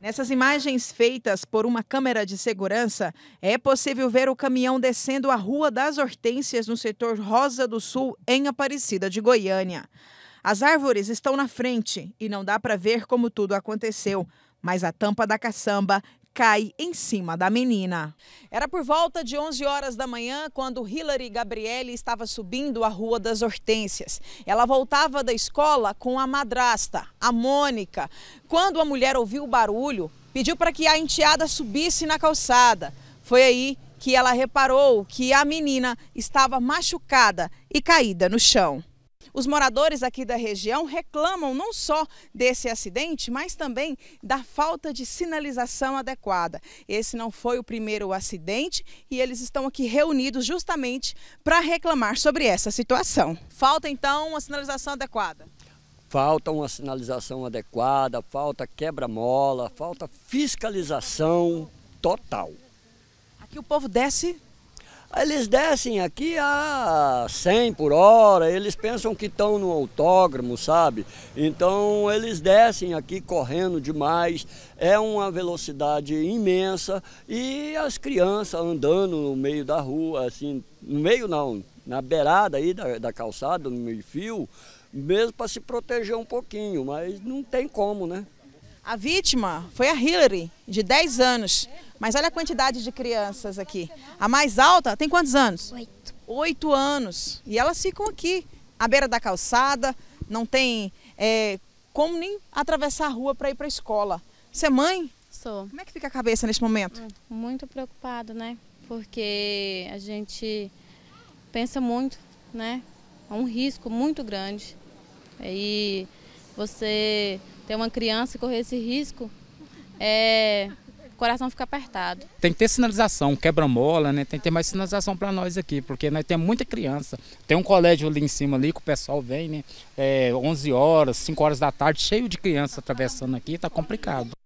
Nessas imagens feitas por uma câmera de segurança, é possível ver o caminhão descendo a Rua das Hortênsias no setor Rosa do Sul, em Aparecida de Goiânia. As árvores estão na frente e não dá para ver como tudo aconteceu, mas a tampa da caçamba cai em cima da menina. Era por volta de 11 horas da manhã quando Hilary Gabriele estava subindo a Rua das Hortênsias. Ela voltava da escola com a madrasta, a Mônica. Quando a mulher ouviu o barulho, pediu para que a enteada subisse na calçada. Foi aí que ela reparou que a menina estava machucada e caída no chão. Os moradores aqui da região reclamam não só desse acidente, mas também da falta de sinalização adequada. Esse não foi o primeiro acidente e eles estão aqui reunidos justamente para reclamar sobre essa situação. Falta então uma sinalização adequada? Falta uma sinalização adequada, falta quebra-mola, falta fiscalização total. Aqui o povo desce eles descem aqui a 100 por hora, eles pensam que estão no autógrafo, sabe? Então eles descem aqui correndo demais, é uma velocidade imensa e as crianças andando no meio da rua, assim, no meio não, na beirada aí da, da calçada, no meio fio, mesmo para se proteger um pouquinho, mas não tem como, né? A vítima foi a Hillary, de 10 anos. Mas olha a quantidade de crianças aqui. A mais alta tem quantos anos? Oito. Oito anos. E elas ficam aqui, à beira da calçada, não tem é, como nem atravessar a rua para ir para a escola. Você é mãe? Sou. Como é que fica a cabeça neste momento? Muito preocupado, né? Porque a gente pensa muito, né? É um risco muito grande. E você ter uma criança e correr esse risco, é, o coração fica apertado. Tem que ter sinalização, quebra-mola, né? Tem que ter mais sinalização para nós aqui, porque nós temos muita criança. Tem um colégio ali em cima ali que o pessoal vem, né? É, 11 horas, 5 horas da tarde, cheio de criança atravessando aqui, está complicado.